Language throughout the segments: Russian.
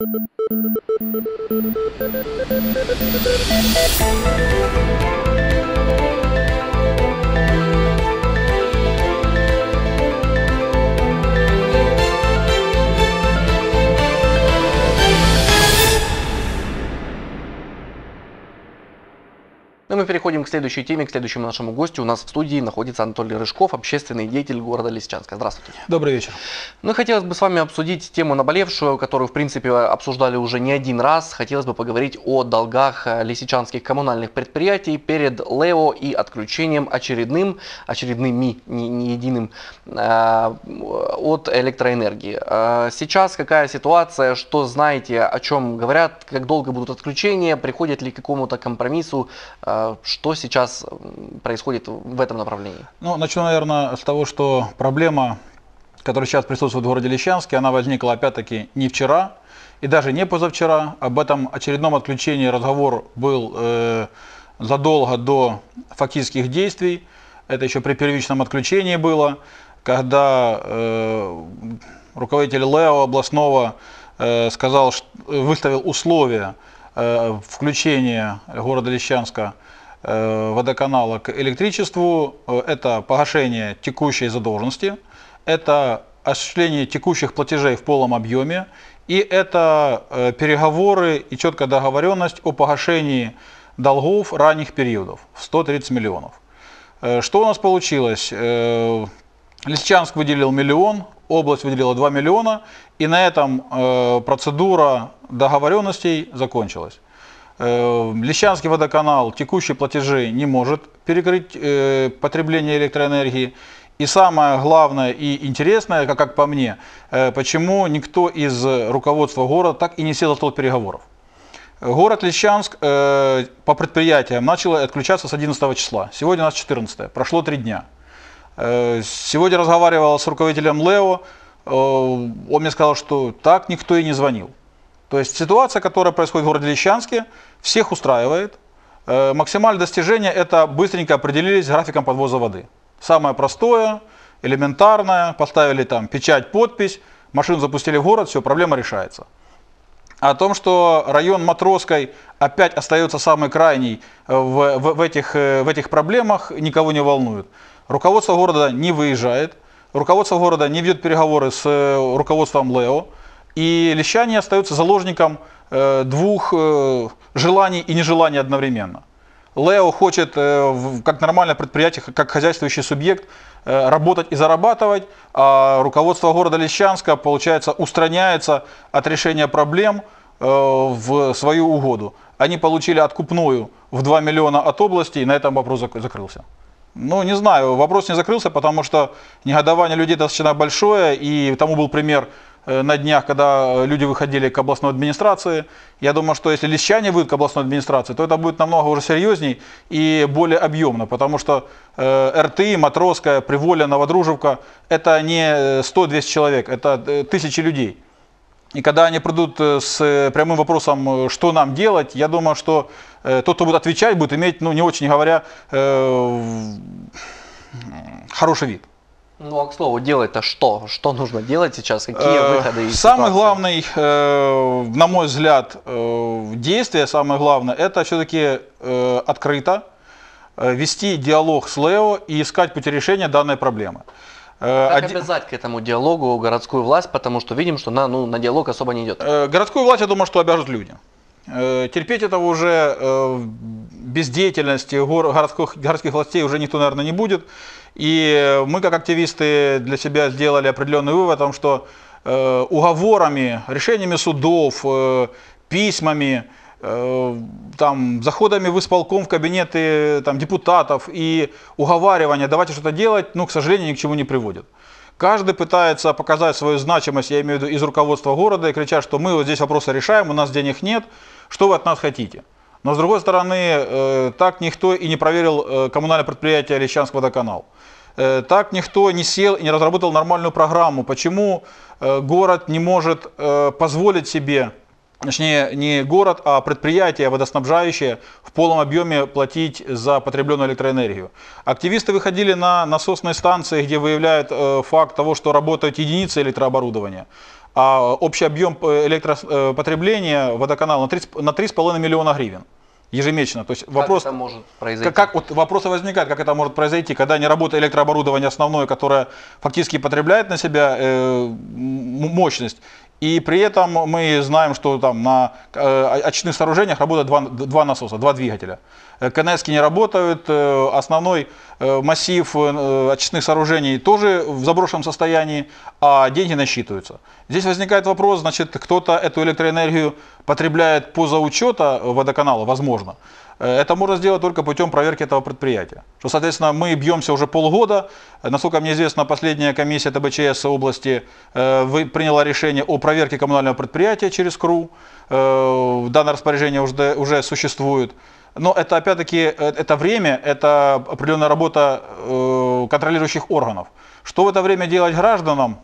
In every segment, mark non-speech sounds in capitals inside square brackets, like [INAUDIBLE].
Thank you. Ну, мы переходим к следующей теме, к следующему нашему гостю. У нас в студии находится Анатолий Рыжков, общественный деятель города Лисичанска. Здравствуйте. Добрый вечер. Ну, хотелось бы с вами обсудить тему наболевшую, которую, в принципе, обсуждали уже не один раз. Хотелось бы поговорить о долгах э, лисичанских коммунальных предприятий перед ЛЭО и отключением очередным, очередными, не, не единым, э, от электроэнергии. Э, сейчас какая ситуация, что знаете, о чем говорят, как долго будут отключения, приходят ли к какому-то компромиссу э, что сейчас происходит в этом направлении? Ну, начну, наверное, с того, что проблема, которая сейчас присутствует в городе Лещанске, она возникла опять-таки не вчера и даже не позавчера. Об этом очередном отключении разговор был э, задолго до фактических действий. Это еще при первичном отключении было, когда э, руководитель ЛЭО областного э, сказал, э, выставил условия э, включение города Лещанска Э, водоканала к электричеству э, – это погашение текущей задолженности, это осуществление текущих платежей в полном объеме, и это э, переговоры и четкая договоренность о погашении долгов ранних периодов в 130 миллионов. Что у нас получилось? Лисичанск выделил миллион, область выделила 2 миллиона, и на этом процедура договоренностей закончилась. Э, Лещанский водоканал текущие платежи не может перекрыть э, потребление электроэнергии. И самое главное и интересное, как по мне, э, почему никто из руководства города так и не сел за стол переговоров. Город Лещанск по предприятиям начал отключаться с 11 числа. Сегодня у нас 14. Прошло три дня. сегодня разговаривал с руководителем Лео. он мне сказал, что так никто и не звонил. То есть ситуация, которая происходит в городе Лещанске, всех устраивает. Э, максимальное достижение – это быстренько определились графиком подвоза воды. Самое простое, элементарное, поставили там печать, подпись, машину запустили в город, все, проблема решается. О том, что район Матросской опять остается самый крайний э, в, в, в, этих, э, в этих проблемах, никого не волнует. Руководство города не выезжает, руководство города не ведет переговоры с руководством ЛЭО, и Лещане остается заложником э, двух э, желаний и нежеланий одновременно. Лео хочет, э, как нормальное предприятие, как хозяйствующий субъект, работать и зарабатывать, а руководство города Лещанска, получается, устраняется от решения проблем в свою угоду. Они получили откупную в 2 миллиона от области, и на этом вопрос закрылся. Ну, не знаю, вопрос не закрылся, потому что негодование людей достаточно большое, и тому был пример Э, на днях, когда э, люди выходили к областной администрации. Я думаю, что если лещане выйдут к областной администрации, то это будет намного уже серьезней и более объемно, потому что э, РТИ, Матросская, Приволя, Новодружевка – это не 100-200 э, человек, это тысячи людей. И когда они придут с прямым вопросом, что нам делать, я думаю, что э, тот, кто будет отвечать, будет иметь, ну не очень говоря, э, хороший вид. Ну а к слову, делать-то что? Что нужно делать сейчас? Какие э, выходы из Самый главный, э, на мой взгляд, э, действие, самое главное, это все-таки открыто вести диалог с Лео и искать пути решения данной проблемы. Как Один... обязать к этому диалогу городскую власть, потому что видим, что на, ну, на диалог особо не идет? Городскую власть, я думаю, что обяжут люди. Э, терпеть этого уже э, бездеятельности городских, городских властей уже никто, наверное, не будет. И мы, как активисты, для себя сделали определенный вывод о том, что э, уговорами, решениями судов, письмами, там, заходами в исполком в кабинеты там, депутатов и уговаривания давайте что-то делать, ну, к сожалению, ни к чему не приводит. Каждый пытается показать свою значимость, я имею в виду из руководства города, и кричат, что мы вот здесь вопросы решаем, у нас денег нет, что вы от нас хотите? Но с другой стороны, э, так никто и не проверил э, коммунальное предприятие Лещанск водоканал. Э, так никто не сел и не разработал нормальную программу. Почему город не может позволить себе точнее не город, а предприятие водоснабжающее в полном объеме платить за потребленную электроэнергию. Активисты выходили на насосные станции, где выявляют э, факт того, что работают единицы электрооборудования. А общий объем э, электропотребления э, водоканала на 3,5 миллиона гривен ежемесячно. То есть как вопрос, это может произойти? Как, как, вот вопросы возникают, как это может произойти, когда не работает электрооборудование основное, которое фактически потребляет на себя э, мощность, и при этом мы знаем, что там на э, очных сооружениях работают два, два насоса, два двигателя. Э, КНСки не работают, э, основной э, массив очистных сооружений тоже в заброшенном состоянии, а деньги насчитываются. Здесь возникает вопрос, значит, кто-то эту электроэнергию потребляет по учета водоканала, возможно. Это можно сделать только путем проверки этого предприятия. Что, соответственно, мы бьемся уже полгода. Насколько мне известно, последняя комиссия ТБЧС области приняла решение о проверке коммунального предприятия через КРУ. Данное распоряжение уже, уже существует. Но это опять-таки, э, это время, это определенная работа э, контролирующих органов. Что в это время делать гражданам?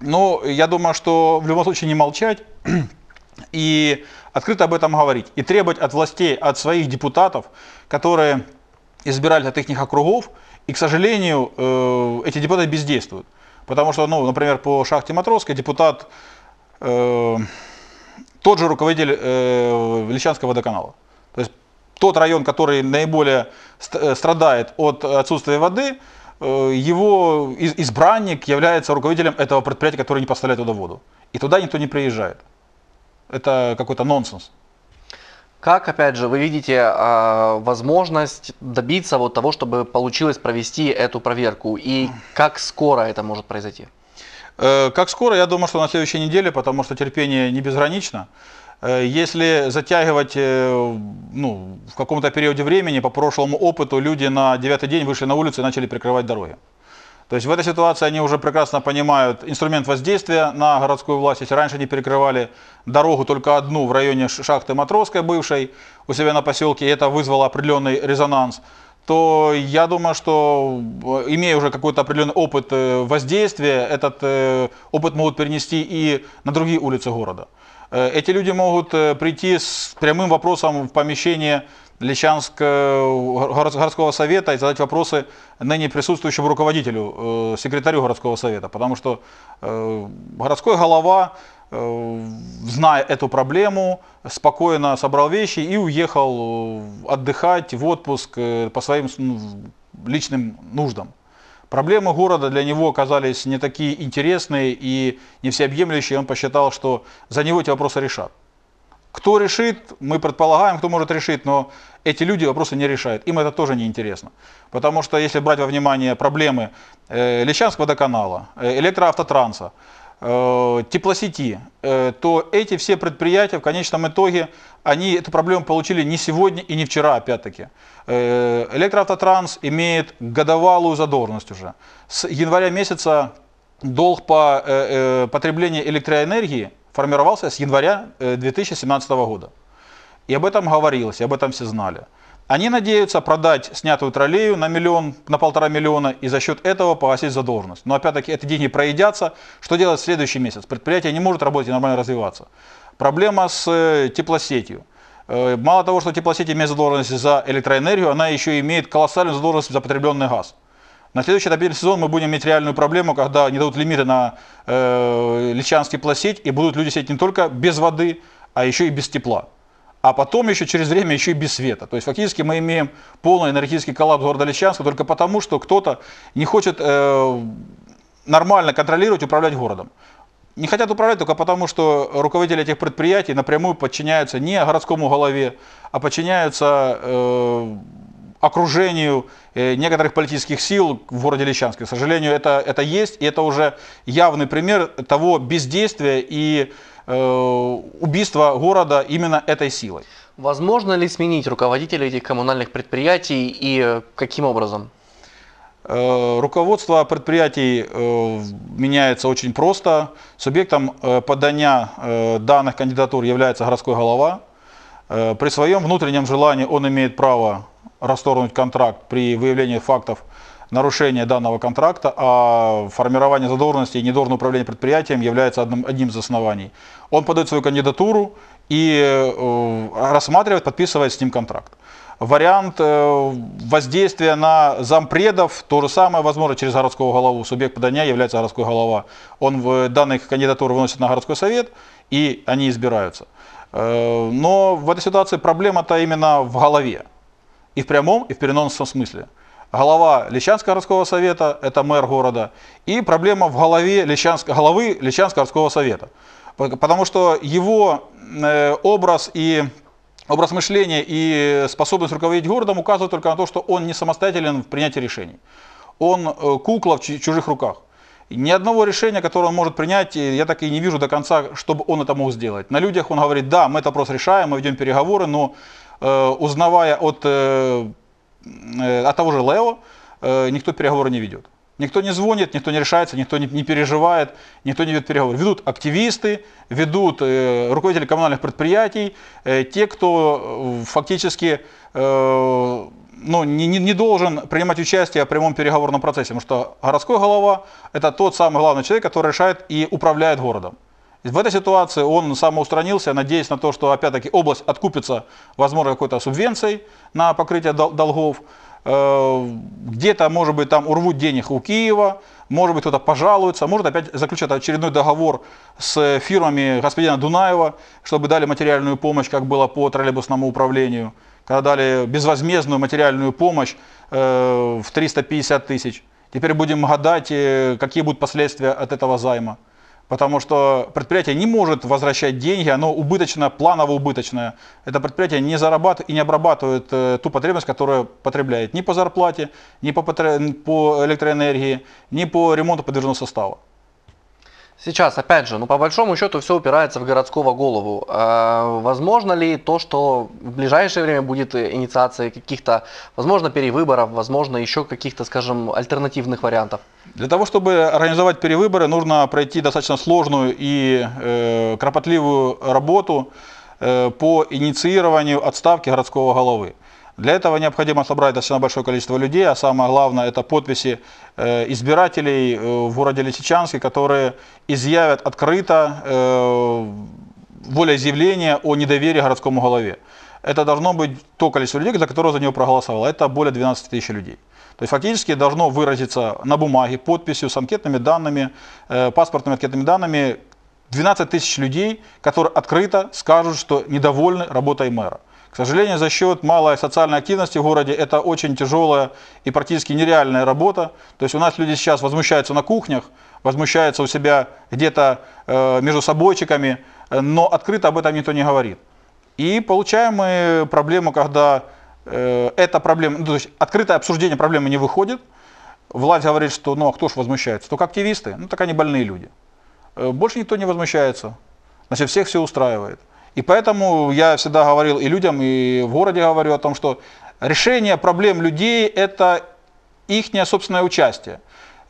Ну, я думаю, что в любом случае не молчать [CLEARS THROAT] и открыто об этом говорить. И требовать от властей, от своих депутатов, которые избирали от их округов, и, к сожалению, э, эти депутаты бездействуют. Потому что, ну, например, по шахте Матросской депутат, э, тот же руководитель э, Лещанского водоканала. То есть тот район, который наиболее э, страдает от э, отсутствия воды, э, его избранник является руководителем этого предприятия, которое не поставляет туда воду. И туда никто не приезжает. Это какой-то нонсенс. Как, опять же, вы видите э, возможность добиться вот того, чтобы получилось провести эту проверку? И как скоро это может произойти? Как скоро? Я думаю, что на следующей неделе, потому что терпение не безгранично. Э, если затягивать э, ну, в каком-то периоде времени, по прошлому опыту, люди на девятый день вышли на улицу и начали прикрывать дороги. То есть в этой ситуации они уже прекрасно понимают инструмент воздействия на городскую власть. Если раньше они перекрывали дорогу только одну в районе шахты Матросской бывшей у себя на поселке, и это вызвало определенный резонанс, то я думаю, что э, имея уже какой-то определенный опыт воздействия, этот опыт могут перенести и на другие улицы города. Э, эти люди могут э, прийти с прямым вопросом в помещение Лещанского э, городского совета и задать вопросы ныне присутствующему руководителю, секретарю городского совета, потому что городской голова, зная эту проблему, спокойно собрал вещи и уехал отдыхать в отпуск по своим ну, личным нуждам. Проблемы города для него оказались не такие интересные и не всеобъемлющие. Он посчитал, что за него эти вопросы решат. Кто решит, мы предполагаем, кто может решить, но эти люди вопросы не решают. Им это тоже не интересно, Потому что если брать во внимание проблемы э, Лещанского водоканала, э, электроавтотранса, Э, теплосети, э, то эти все предприятия в конечном итоге, они эту проблему получили не сегодня и не вчера, опять-таки. Э, Электроавтотранс имеет годовалую задорность уже. С января месяца долг по потреблению электроэнергии формировался с января 2017 года. И об этом говорилось, и об этом все знали. Они надеются продать снятую троллею на миллион, на полтора миллиона и за счет этого погасить задолженность. Но опять-таки эти деньги проедятся. Что делать в следующий месяц? Предприятие не может работать и нормально развиваться. Проблема с э, теплосетью. Э, мало того, что теплосеть имеет задолженность за электроэнергию, она еще имеет колоссальную задолженность за потребленный газ. На следующий отопительный сезон мы будем иметь реальную проблему, когда не дадут лимиты на э, личанский пласеть, и будут люди сидеть не только без воды, а еще и без тепла а потом еще через время еще и без света. То есть фактически мы имеем полный энергетический коллапс города Лисичанска только потому, что кто-то не хочет э, нормально контролировать, управлять городом. Не хотят управлять только потому, что руководители этих предприятий напрямую подчиняются не городскому голове, а подчиняются э, окружению э, некоторых политических сил в городе Лисичанске. К сожалению, это, это есть, и это уже явный пример того бездействия и Э, убийство города именно этой силой. Возможно ли сменить руководителей этих коммунальных предприятий и э, каким образом? Э, руководство предприятий меняется очень просто. Субъектом подания данных кандидатур является городской голова. При своем внутреннем желании он имеет право расторгнуть контракт при выявлении фактов нарушение данного контракта, а формирование задолженности и недолжное управление предприятием является одним, одним из оснований. Он подает свою кандидатуру и э, рассматривает, подписывает с ним контракт. Вариант э, воздействия на зампредов, то же самое возможно через городского голову. Субъект подания является городской голова. Он в данных кандидатуры выносит на городской совет, и они избираются. Э, но в этой ситуации проблема-то именно в голове. И в прямом, и в переносном смысле голова Лещанского городского совета, это мэр города, и проблема в голове Лещанск, головы Лещанского городского совета. Потому что его э, образ и образ мышления и способность руководить городом указывают только на то, что он не самостоятелен в принятии решений. Он э, кукла в чужих руках. Ни одного решения, которое он может принять, э, я так и не вижу до конца, чтобы он это мог сделать. На людях он говорит, да, мы этот вопрос решаем, мы ведем переговоры, но э, узнавая от э, Э, от того же Лео э, никто переговоры не ведет. Никто не звонит, никто не решается, никто не, переживает, никто не ведет переговоры. Ведут активисты, ведут э, руководители коммунальных предприятий, те, кто фактически ну, не, не, не должен принимать участие в прямом переговорном процессе, потому что городской голова – это тот самый главный человек, который решает и управляет городом. В этой ситуации он самоустранился, надеясь на то, что опять-таки область откупится, возможно, какой-то субвенцией на покрытие долгов. Э, где-то, может быть, там урвут денег у Киева, может быть, кто-то пожалуется, может опять заключат очередной договор с фирмами господина Дунаева, чтобы дали материальную помощь, как было по троллейбусному управлению, когда дали безвозмездную материальную помощь э, в 350 тысяч. Теперь будем гадать, э, какие будут последствия от этого займа потому что предприятие не может возвращать деньги, оно убыточное, планово убыточное. Это предприятие не зарабатывает и не обрабатывает э, ту потребность, которую потребляет ни по зарплате, ни по, по электроэнергии, ни по ремонту подвижного состава. Сейчас, опять же, ну по большому счету все упирается в городского голову. А, возможно ли то, что в ближайшее время будет э, инициация каких-то, возможно, перевыборов, возможно, еще каких-то, скажем, альтернативных вариантов? Для того, чтобы организовать перевыборы, нужно пройти достаточно сложную и э, кропотливую работу э, по инициированию отставки городского головы. Для этого необходимо собрать достаточно большое количество людей, а самое главное это подписи э, избирателей э, в городе Лисичанске, которые изъявят открыто э, волеизъявление о недоверии городскому голове. Это должно быть то количество людей, за которое за него проголосовало. Это более 12 тысяч людей. То есть фактически должно выразиться на бумаге, подписью, с анкетными данными, паспортными анкетными данными 12 тысяч людей, которые открыто скажут, что недовольны работой мэра. К сожалению, за счет малой социальной активности в городе это очень тяжелая и практически нереальная работа. То есть у нас люди сейчас возмущаются на кухнях, возмущаются у себя где-то э, между собойчиками, э, но открыто об этом никто не говорит. И получаем мы проблему, когда э, эта проблема, ну, то есть открытое обсуждение проблемы не выходит, власть говорит, что ну а кто ж возмущается? Только активисты, ну так они больные люди. Э, больше никто не возмущается, значит всех все устраивает. И поэтому я всегда говорил и людям, и в городе говорю о том, что решение проблем людей – это их собственное участие.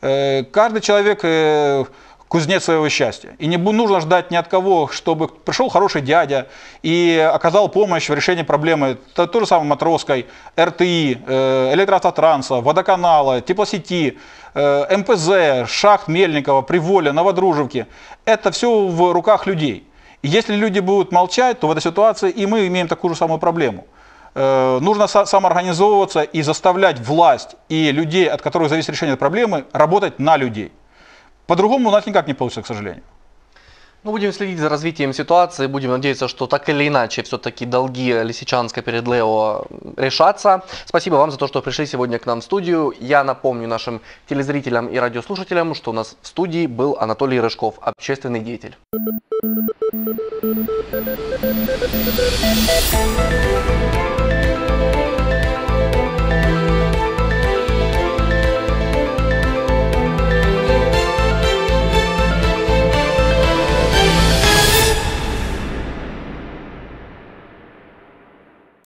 Э, каждый человек э, кузнец своего счастья. И не нужно ждать ни от кого, чтобы пришел хороший дядя и оказал помощь в решении проблемы то, то же самое матросской РТИ, э, электроавтотранса, водоканала, теплосети, МПЗ, шахт Мельникова, Приволя, Новодружевки. Это все в руках людей. И если люди будут молчать, то в этой ситуации и мы имеем такую же самую проблему. Э, нужно самоорганизовываться и заставлять власть и людей, от которых зависит решение этой проблемы, работать на людей. По-другому у нас никак не получится, к сожалению. Ну, будем следить за развитием ситуации, будем надеяться, что так или иначе все-таки долги Лисичанска перед Лео решатся. Спасибо вам за то, что пришли сегодня к нам в студию. Я напомню нашим телезрителям и радиослушателям, что у нас в студии был Анатолий Рыжков, общественный деятель. Thank you.